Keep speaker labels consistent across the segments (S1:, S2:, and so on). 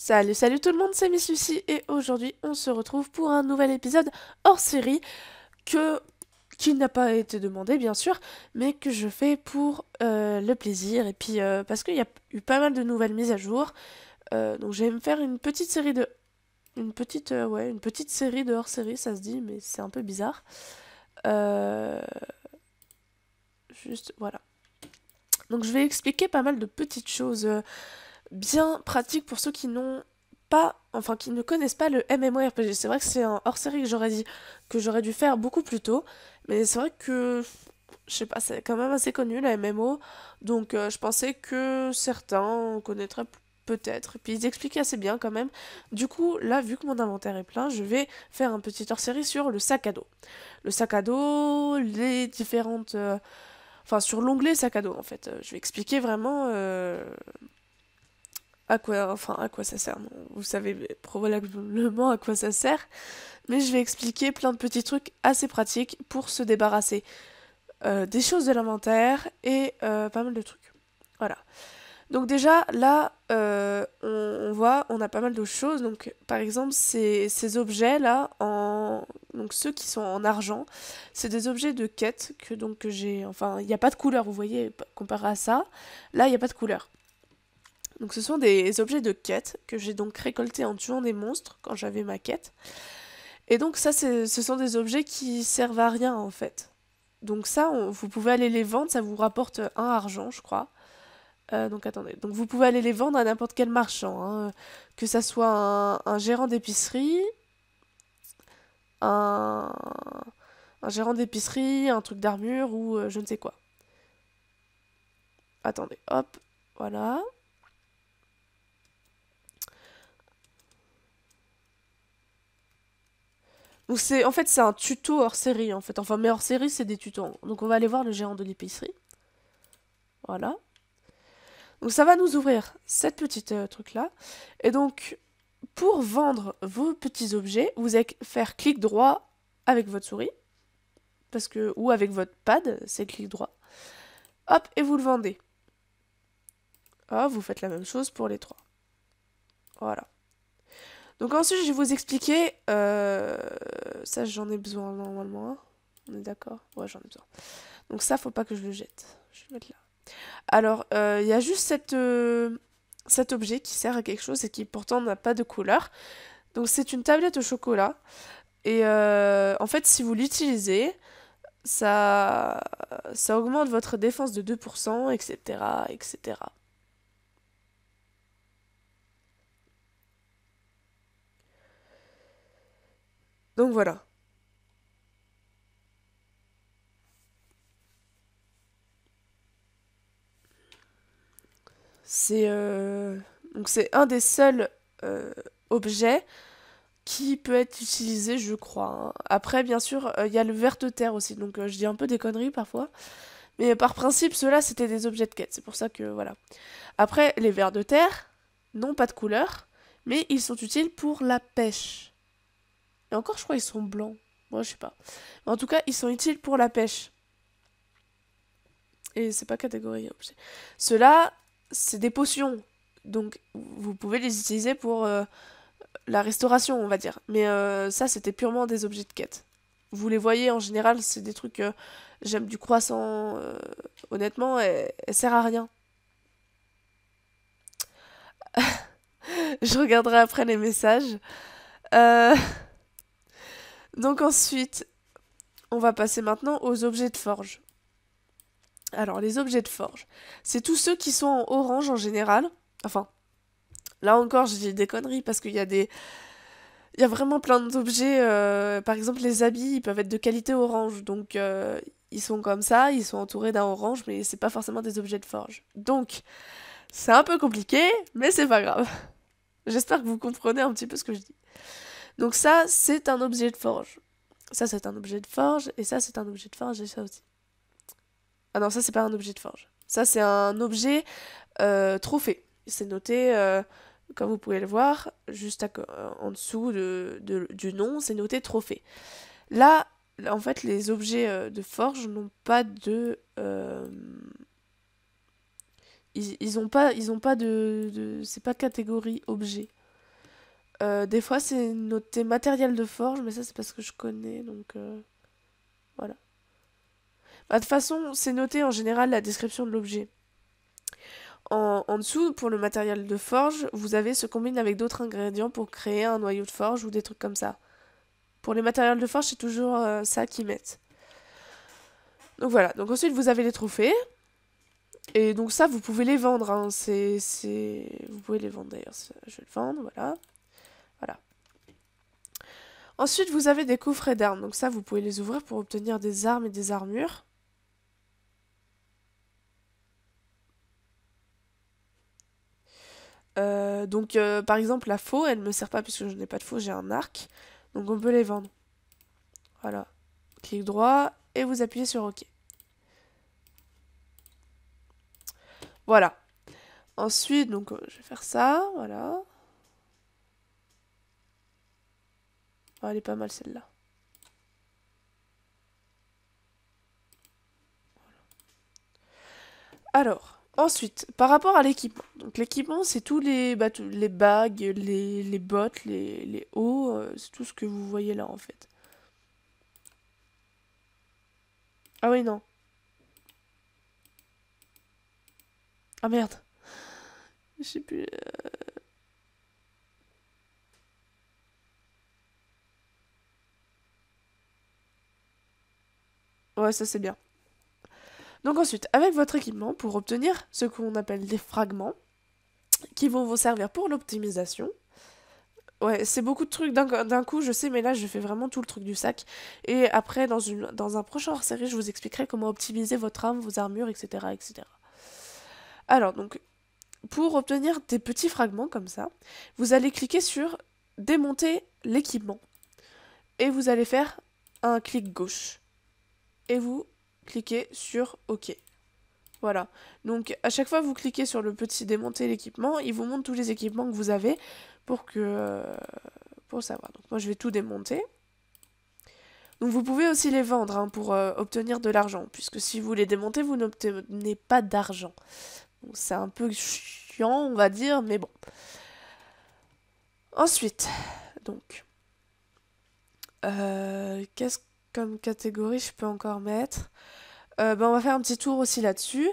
S1: Salut, salut tout le monde, c'est Miss Lucie et aujourd'hui on se retrouve pour un nouvel épisode hors série que qui n'a pas été demandé bien sûr, mais que je fais pour euh, le plaisir et puis euh, parce qu'il y a eu pas mal de nouvelles mises à jour, euh, donc je vais me faire une petite série de une petite ouais une petite série de hors série ça se dit mais c'est un peu bizarre. Juste voilà. Donc je vais expliquer pas mal de petites choses bien pratique pour ceux qui n'ont pas, enfin qui ne connaissent pas le MMORPG. C'est vrai que c'est un hors-série que j'aurais dit que j'aurais dû faire beaucoup plus tôt, mais c'est vrai que je sais pas, c'est quand même assez connu la MMO, donc euh, je pensais que certains connaîtraient peut-être. Et puis ils expliquaient assez bien quand même. Du coup, là, vu que mon inventaire est plein, je vais faire un petit hors-série sur le sac à dos. Le sac à dos, les différentes, euh, enfin sur l'onglet sac à dos en fait. Euh, je vais expliquer vraiment à quoi, enfin, à quoi ça sert. Vous savez probablement à quoi ça sert, mais je vais expliquer plein de petits trucs assez pratiques pour se débarrasser euh, des choses de l'inventaire et euh, pas mal de trucs. Voilà. Donc déjà, là, euh, on, voit, on a pas mal de choses. Donc par exemple, ces, ces objets-là, en... donc ceux qui sont en argent, c'est des objets de quête que donc j'ai... Enfin, il n'y a pas de couleur, vous voyez, comparé à ça. Là, il n'y a pas de couleur. Donc ce sont des objets de quête que j'ai donc récoltés en tuant des monstres quand j'avais ma quête. Et donc ça, ce sont des objets qui servent à rien en fait. Donc ça, vous pouvez aller les vendre, ça vous rapporte un argent, je crois. Euh, donc attendez, donc vous pouvez aller les vendre à n'importe quel marchand, hein. que ça soit un, gérant d'épicerie, un, gérant d'épicerie, un truc d'armure ou euh, je ne sais quoi. Attendez, hop, voilà. Donc c'est en fait c'est un tuto hors série en fait. Enfin mais hors série c'est des tutos. Donc on va aller voir le géant de l'épicerie. Voilà. Donc ça va nous ouvrir cette petite euh, truc là. Et donc pour vendre vos petits objets, vous allez faire clic droit avec votre souris. Parce que, ou avec votre pad, c'est clic droit. Hop, et vous le vendez. Hop, ah, vous faites la même chose pour les trois. Voilà. Donc ensuite, je vais vous expliquer... Euh, ça, j'en ai besoin normalement. Hein. On est d'accord Ouais, j'en ai besoin. Donc ça, faut pas que je le jette. Je vais mettre là. Alors, euh, il y a juste cette, euh, cet objet qui sert à quelque chose et qui pourtant n'a pas de couleur. Donc c'est une tablette au chocolat. Et en fait, si vous l'utilisez, ça, ça augmente votre défense de 2%, etc., etc. Donc voilà. C'est euh, donc c'est un des seuls euh, objets qui peut être utilisé, je crois. Hein. Après, bien sûr, euh, il y a le verre de terre aussi, donc je dis un peu des conneries parfois. Mais par principe, ceux-là, c'était des objets de quête. C'est pour ça que, voilà. Après, les vers de terre n'ont pas de couleur, mais ils sont utiles pour la pêche. Et encore, je crois qu'ils sont blancs. Moi, je sais pas. En tout cas, ils sont utiles pour la pêche. Et c'est pas catégorie objet. Hein, Ceux-là, c'est des potions. Donc, vous pouvez les utiliser pour euh, la restauration, on va dire. Mais euh, ça, c'était purement des objets de quête. Vous les voyez, en général, c'est des trucs... Euh, j'aime du croissant. honnêtement, elle, elle sert à rien. je regarderai après les messages. Euh... Donc ensuite, on va passer maintenant aux objets de forge. Alors, les objets de forge, c'est tous ceux qui sont en orange en général. Enfin, là encore, j'ai des conneries parce qu'il y a des... Il y a vraiment plein d'objets. Euh, par exemple, les habits, ils peuvent être de qualité orange. Donc, euh, ils sont comme ça, ils sont entourés d'un orange, mais c'est pas forcément des objets de forge. Donc, c'est un peu compliqué, mais c'est pas grave. J'espère que vous comprenez un petit peu ce que je dis. Donc ça, c'est un objet de forge. Ça, c'est un objet de forge, et ça, c'est un objet de forge, et ça aussi. Ah non, ça, c'est pas un objet de forge. Ça, c'est un objet euh, trophée. C'est noté, euh, comme vous pouvez le voir, juste euh, en dessous du nom, c'est noté trophée. Là, en fait, les objets de forge n'ont pas de... ils, n'ont pas, ils pas de c'est pas catégorie objet. Euh, des fois, c'est noté matériel de forge, mais ça, c'est parce que je connais, donc euh, voilà. Bah, de toute façon, c'est noté en général la description de l'objet. En, dessous, pour le matériel de forge, vous avez ce combine avec d'autres ingrédients pour créer un noyau de forge ou des trucs comme ça. Pour les matériels de forge, c'est toujours euh, ça qu'ils mettent. Donc voilà, donc ensuite vous avez les trophées. Et donc ça, vous pouvez les vendre. Hein. Vous pouvez les vendre d'ailleurs. Je vais le vendre, voilà. Ensuite, vous avez des coffrets d'armes. Donc ça, vous pouvez les ouvrir pour obtenir des armes et des armures. Euh, donc, euh, par exemple, la faux, elle ne me sert pas puisque je n'ai pas de faux, j'ai un arc. Donc, on peut les vendre. Voilà. Clic droit et vous appuyez sur OK. Voilà. Ensuite, donc, euh, je vais faire ça. Voilà. Ah, elle est pas mal celle-là. Alors, ensuite, par rapport à l'équipement. Donc l'équipement, c'est tous les, bah, les bagues, les, bottes, les, hauts, euh, c'est tout ce que vous voyez là en fait. Ah oui, non. Ah merde. Je sais plus. Euh, ça c'est bien. Donc ensuite, avec votre équipement, pour obtenir ce qu'on appelle des fragments, qui vont vous servir pour l'optimisation. Ouais, c'est beaucoup de trucs d'un coup, je sais, mais là je fais vraiment tout le truc du sac. Et après, dans, une, dans un prochain hors-série, je vous expliquerai comment optimiser votre arme, vos armures, etc. etc. Alors, donc, pour obtenir des petits fragments comme ça, vous allez cliquer sur démonter l'équipement. Et vous allez faire un clic gauche et vous cliquez sur OK. Voilà. Donc à chaque fois vous cliquez sur le petit démonter l'équipement, il vous montre tous les équipements que vous avez pour que pour savoir. Donc moi je vais tout démonter. Donc vous pouvez aussi les vendre hein, pour euh, obtenir de l'argent, puisque si vous les démontez, vous n'obtenez pas d'argent. C'est un peu chiant, on va dire, mais bon. Ensuite, donc, euh, qu'est-ce catégorie je peux encore mettre euh, ben, on va faire un petit tour aussi là-dessus.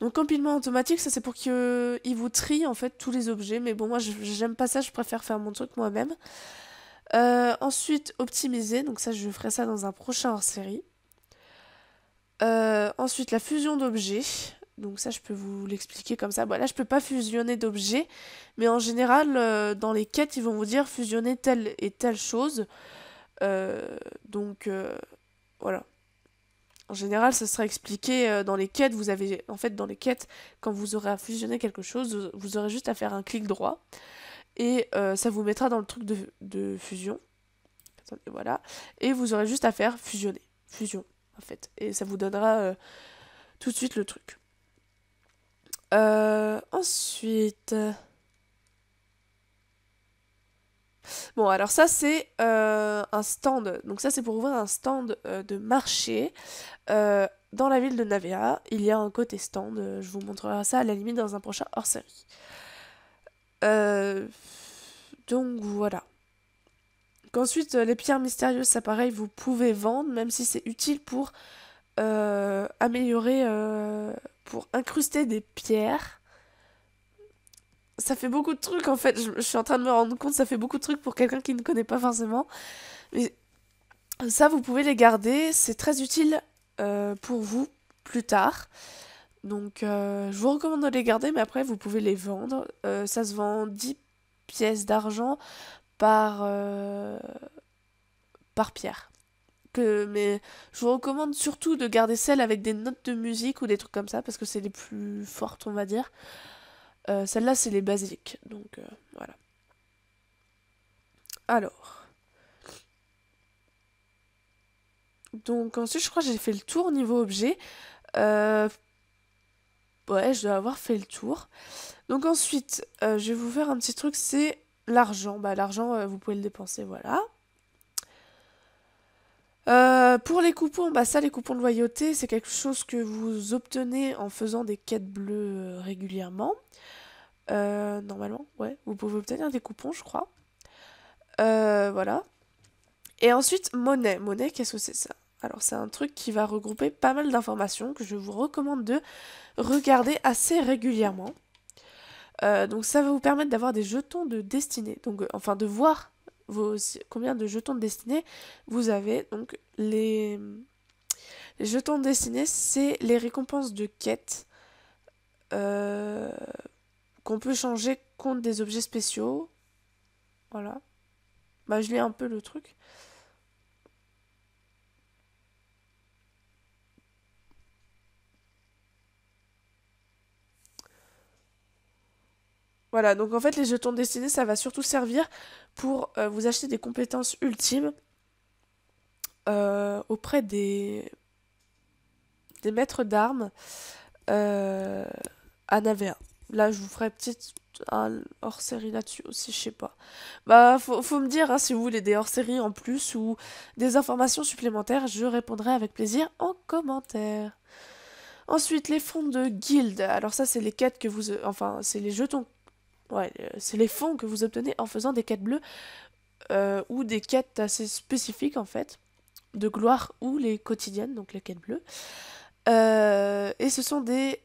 S1: Donc compilement automatique, ça c'est pour qu'il vous trie en fait tous les objets. Mais bon, moi j'aime pas ça, je préfère faire mon truc moi-même. Euh, ensuite, optimiser. Donc ça, je ferai ça dans un prochain hors-série. Euh, ensuite, la fusion d'objets. Donc ça, je peux vous l'expliquer comme ça. voilà là, je peux pas fusionner d'objets. Mais en général, dans les quêtes, ils vont vous dire fusionner telle et telle chose. Euh, donc euh, voilà. En général, ça sera expliqué euh, dans les quêtes. Vous avez, en fait, dans les quêtes, quand vous aurez à fusionner quelque chose, vous aurez juste à faire un clic droit et ça vous mettra dans le truc de, fusion. voilà. Et vous aurez juste à faire fusionner, fusion, en fait, et ça vous donnera tout de suite le truc. ensuite. Bon, alors ça, c'est euh, un stand. Donc ça, c'est pour ouvrir un stand euh, de marché euh, dans la ville de Navea. Il y a un côté stand. je vous montrerai ça à la limite dans un prochain hors-série. donc voilà. Ensuite, les pierres mystérieuses, ça pareil, vous pouvez vendre, même si c'est utile pour améliorer, pour incruster des pierres ça fait beaucoup de trucs en fait. Je, suis en train de me rendre compte, ça fait beaucoup de trucs pour quelqu'un qui ne connaît pas forcément. Mais ça, vous pouvez les garder, c'est très utile euh, pour vous plus tard. Donc euh, je vous recommande de les garder, mais après vous pouvez les vendre. Euh, ça se vend 10 pièces d'argent par, par pierre. Que, mais je vous recommande surtout de garder celles avec des notes de musique ou des trucs comme ça, parce que c'est les plus fortes, on va dire. Euh, celle-là, c'est les basiques. Donc, euh, voilà. Alors. Donc, ensuite, je crois que j'ai fait le tour niveau objet. Euh, ouais, je dois avoir fait le tour. Donc, ensuite, je vais vous faire un petit truc c'est l'argent. Bah, l'argent, vous pouvez le dépenser, voilà. Euh, pour les coupons, bah, ça, les coupons de loyauté, c'est quelque chose que vous obtenez en faisant des quêtes bleues euh, régulièrement. Euh, normalement, ouais, vous pouvez obtenir des coupons, je crois. voilà. Et ensuite, monnaie. Monnaie, qu'est-ce que c'est ça Alors, c'est un truc qui va regrouper pas mal d'informations que je vous recommande de regarder assez régulièrement. donc, ça va vous permettre d'avoir des jetons de destinée. Donc, enfin, de voir combien de jetons de destinée vous avez. Donc les, jetons de destinée, c'est les récompenses de quête euh, qu'on peut changer contre des objets spéciaux. Voilà. Bah, je lis un peu le truc. Voilà, donc en fait, les jetons destinés, ça va surtout servir pour euh, vous acheter des compétences ultimes euh, auprès des, des maîtres d'armes euh, à Navéa Là, je vous ferai petite un hors série là-dessus aussi, je sais pas. Bah, faut, me dire hein, si vous voulez des hors séries en plus ou des informations supplémentaires, je répondrai avec plaisir en commentaire. Ensuite, les fonds de guilde. Alors ça, c'est les quêtes que vous, enfin, c'est les jetons Ouais, euh, c'est les fonds que vous obtenez en faisant des quêtes bleues euh, ou des quêtes assez spécifiques en fait, de gloire ou les quotidiennes, donc les quêtes bleues. Euh, et ce sont des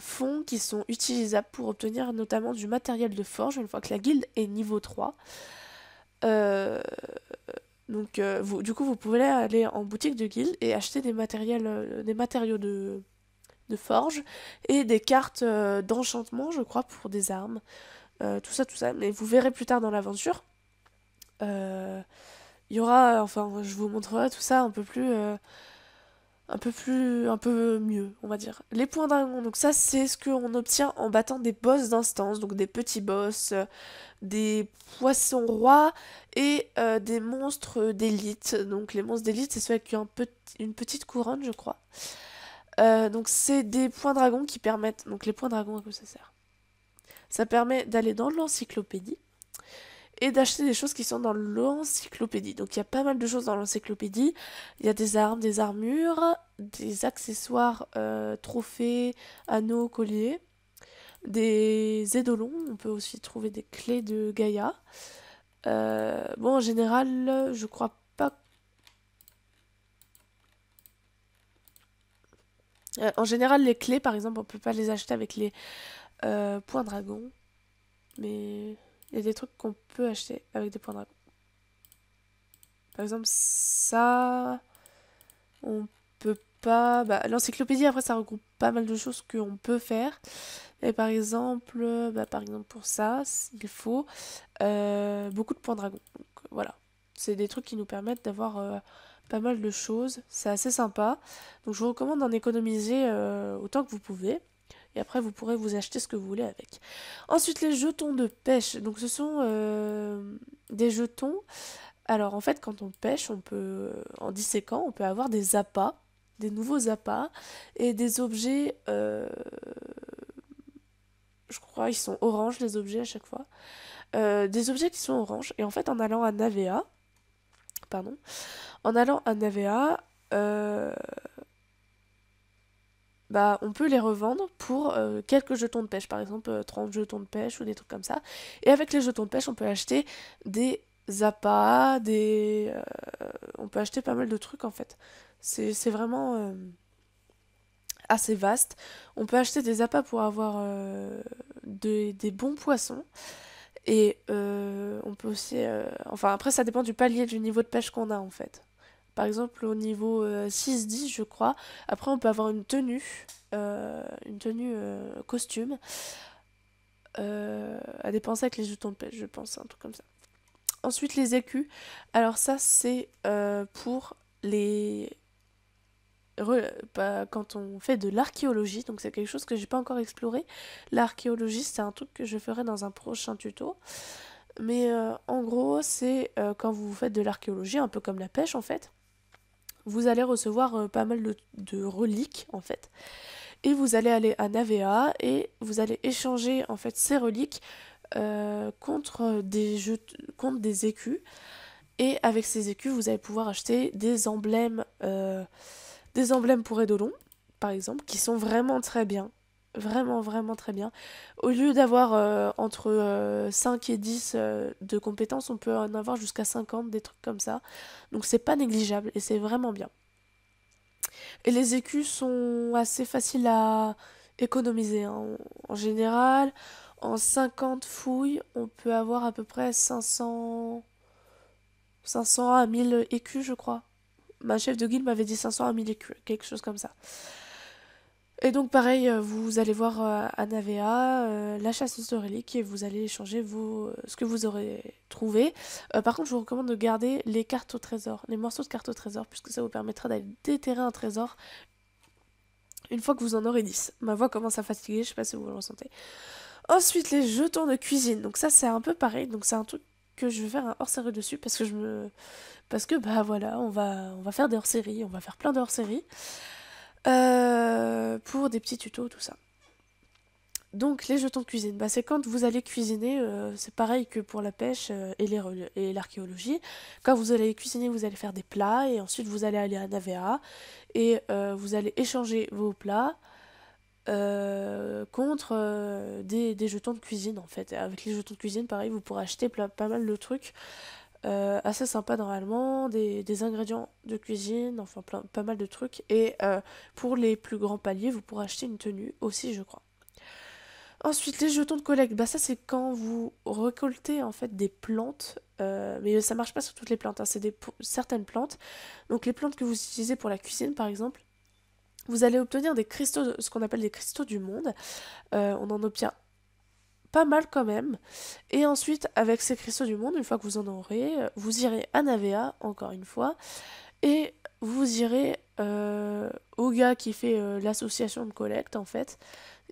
S1: fonds qui sont utilisables pour obtenir notamment du matériel de forge une fois que la guilde est niveau 3. donc vous, du coup vous pouvez aller en boutique de guilde et acheter des matériels, des matériaux de, de forge et des cartes euh, d'enchantement, je crois, pour des armes. Euh, tout ça, tout ça. Mais vous verrez plus tard dans l'aventure. Il euh, y aura, enfin, je vous montrerai tout ça un peu plus. un peu plus, un peu mieux, on va dire. Les points d'argent, donc ça c'est ce qu'on obtient en battant des boss d'instance, donc des petits boss, des poissons rois et des monstres d'élite. Donc les monstres d'élite, c'est ceux qui une petite couronne, je crois. Euh, donc c'est des points dragons qui permettent... Donc les points dragons, à quoi ça sert Ça permet d'aller dans l'encyclopédie et d'acheter des choses qui sont dans l'encyclopédie. Donc il y a pas mal de choses dans l'encyclopédie. Il y a des armes, des armures, des accessoires, euh, trophées, anneaux, colliers, des édolons. On peut aussi trouver des clés de Gaïa. Euh, bon, en général, je crois Euh, en général, les clés, par exemple, on peut pas les acheter avec les euh, points dragons. Mais il y a des trucs qu'on peut acheter avec des points dragons. Par exemple, ça, on peut pas... Bah, L'encyclopédie, après, ça regroupe pas mal de choses qu'on peut faire. Et par exemple, bah, par exemple pour ça, il faut euh, beaucoup de points dragons. Donc, voilà. C'est des trucs qui nous permettent d'avoir euh, pas mal de choses. C'est assez sympa. Donc je vous recommande d'en économiser euh, autant que vous pouvez. Et après, vous pourrez vous acheter ce que vous voulez avec. Ensuite, les jetons de pêche. Donc ce sont euh, des jetons. Alors en fait, quand on pêche, on peut, en disséquant, on peut avoir des appâts, des nouveaux appâts et des objets je crois, qu'ils sont oranges les objets à chaque fois. des objets qui sont oranges. Et en fait, en allant à Navea, pardon, en allant à Navea, euh, bah, on peut les revendre pour euh, quelques jetons de pêche, par exemple 30 euh, jetons de pêche ou des trucs comme ça. Et avec les jetons de pêche, on peut acheter des appâts, des... on peut acheter pas mal de trucs en fait. C'est vraiment assez vaste. On peut acheter des appâts pour avoir des bons poissons. Et euh, on peut aussi. Euh, enfin, après, ça dépend du palier, du niveau de pêche qu'on a en fait. Par exemple, au niveau 6-10, euh, je crois. Après, on peut avoir une tenue, une tenue costume à dépenser avec les jetons de pêche, je pense, un truc comme ça. Ensuite, les écus. Alors, ça, c'est pour les quand on fait de l'archéologie, donc c'est quelque chose que j'ai pas encore exploré. L'archéologie, c'est un truc que je ferai dans un prochain tuto. Mais euh, en gros, c'est euh, quand vous faites de l'archéologie, un peu comme la pêche en fait, vous allez recevoir euh, pas mal de, de, reliques en fait. Et vous allez aller à Navea et vous allez échanger en fait ces reliques contre, des jeux, contre des écus. Et avec ces écus, vous allez pouvoir acheter des emblèmes des emblèmes pour EdoLon par exemple, qui sont vraiment très bien. Vraiment, vraiment très bien. Au lieu d'avoir euh, entre 5 euh, et 10 euh, de compétences, on peut en avoir jusqu'à 50, des trucs comme ça. Donc c'est pas négligeable et c'est vraiment bien. Et les écus sont assez faciles à économiser. Hein. En général, en 50 fouilles, on peut avoir à peu près 500 à 1000 écus, je crois ma bah, chef de guilde m'avait dit 500 à 1000 quelque chose comme ça. Et donc pareil, euh, vous allez voir euh, Anavea, euh, la chasseuse de reliques, et vous allez échanger ce que vous aurez trouvé. par contre, je vous recommande de garder les cartes au trésor, les morceaux de cartes au trésor, puisque ça vous permettra d'aller déterrer un trésor une fois que vous en aurez 10. Ma voix commence à fatiguer, je sais pas si vous le ressentez. Ensuite, les jetons de cuisine. Donc ça, c'est un peu pareil. Donc c'est un truc que je vais faire un hors-série dessus parce que je me parce que bah voilà, on va on va faire des hors-séries, on va faire plein de hors-séries euh, pour des petits tutos tout ça. Donc les jetons de cuisine, bah, c'est quand vous allez cuisiner, euh, c'est pareil que pour la pêche euh, et l'archéologie. Quand vous allez cuisiner, vous allez faire des plats et ensuite vous allez aller à Navera et vous allez échanger vos plats. Euh, contre euh, des, jetons de cuisine en fait. avec les jetons de cuisine, pareil, vous pourrez acheter pas mal de trucs euh, assez sympas normalement, des, des, ingrédients de cuisine, enfin pas mal de trucs. Et pour les plus grands paliers, vous pourrez acheter une tenue aussi, je crois. Ensuite, les jetons de collecte, bah ça c'est quand vous récoltez en fait des plantes, mais ça marche pas sur toutes les plantes, hein. c'est certaines plantes. Donc les plantes que vous utilisez pour la cuisine par exemple, vous allez obtenir des cristaux, ce qu'on appelle des cristaux du monde. Euh, on en obtient pas mal quand même. Et ensuite, avec ces cristaux du monde, une fois que vous en aurez, vous irez à Navea, encore une fois, et vous irez euh, au gars qui fait euh, l'association de collecte, en fait.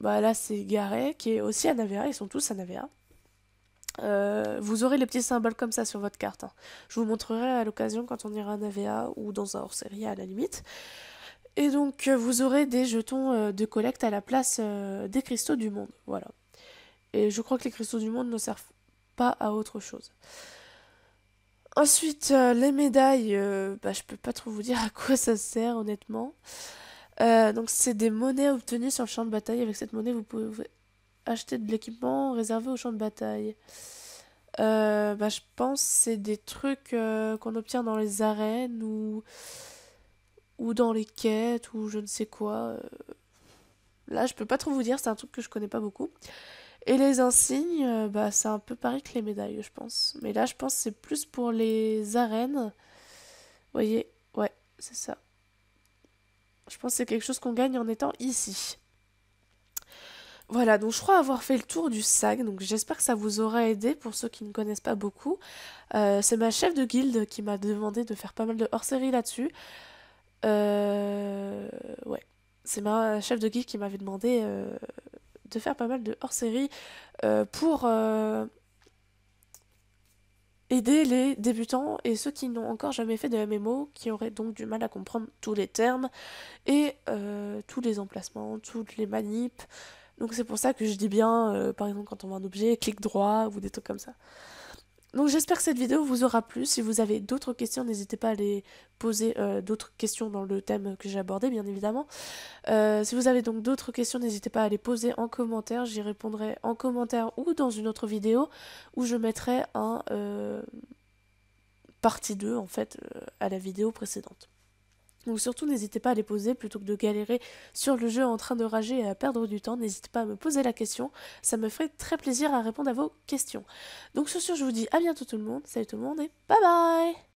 S1: Bah, là, c'est Garet, qui est aussi à Navea, ils sont tous à Navea. vous aurez les petits symboles comme ça sur votre carte. Hein. Je vous montrerai à l'occasion quand on ira à Navea ou dans un hors-série à la limite. Et donc euh, vous aurez des jetons euh, de collecte à la place euh, des cristaux du monde. Voilà. Et je crois que les cristaux du monde ne servent pas à autre chose. Ensuite, les médailles, bah, je peux pas trop vous dire à quoi ça sert honnêtement. donc c'est des monnaies obtenues sur le champ de bataille. Avec cette monnaie, vous pouvez acheter de l'équipement réservé au champ de bataille. bah, je pense c'est des trucs qu'on obtient dans les arènes ou ou dans les quêtes ou je ne sais quoi. Euh, là, je peux pas trop vous dire, c'est un truc que je connais pas beaucoup. Et les insignes, euh, bah, c'est un peu pareil que les médailles, je pense. Mais là, je pense que c'est plus pour les arènes. Vous voyez Ouais, c'est ça. Je pense que c'est quelque chose qu'on gagne en étant ici. Voilà, donc je crois avoir fait le tour du sac. donc j'espère que ça vous aura aidé pour ceux qui ne connaissent pas beaucoup. Euh, c'est ma chef de guilde qui m'a demandé de faire pas mal de hors-série là-dessus. Euh, ouais. C'est ma chef de guide qui m'avait demandé euh, de faire pas mal de hors-série euh, pour aider les débutants et ceux qui n'ont encore jamais fait de MMO, qui auraient donc du mal à comprendre tous les termes et tous les emplacements, toutes les manips. Donc c'est pour ça que je dis bien, par exemple, quand on voit un objet, clic droit ou des trucs comme ça. Donc j'espère que cette vidéo vous aura plu. Si vous avez d'autres questions, n'hésitez pas à les poser euh, d'autres questions dans le thème que j'ai abordé, bien évidemment. Euh, si vous avez donc d'autres questions, n'hésitez pas à les poser en commentaire. J'y répondrai en commentaire ou dans une autre vidéo où je mettrai un euh, partie 2 en fait euh, à la vidéo précédente. Donc surtout, n'hésitez pas à les poser plutôt que de galérer sur le jeu en train de rager et à perdre du temps. N'hésitez pas à me poser la question, ça me ferait très plaisir à répondre à vos questions. Donc sur ce, je vous dis à bientôt tout le monde, salut tout le monde et bye bye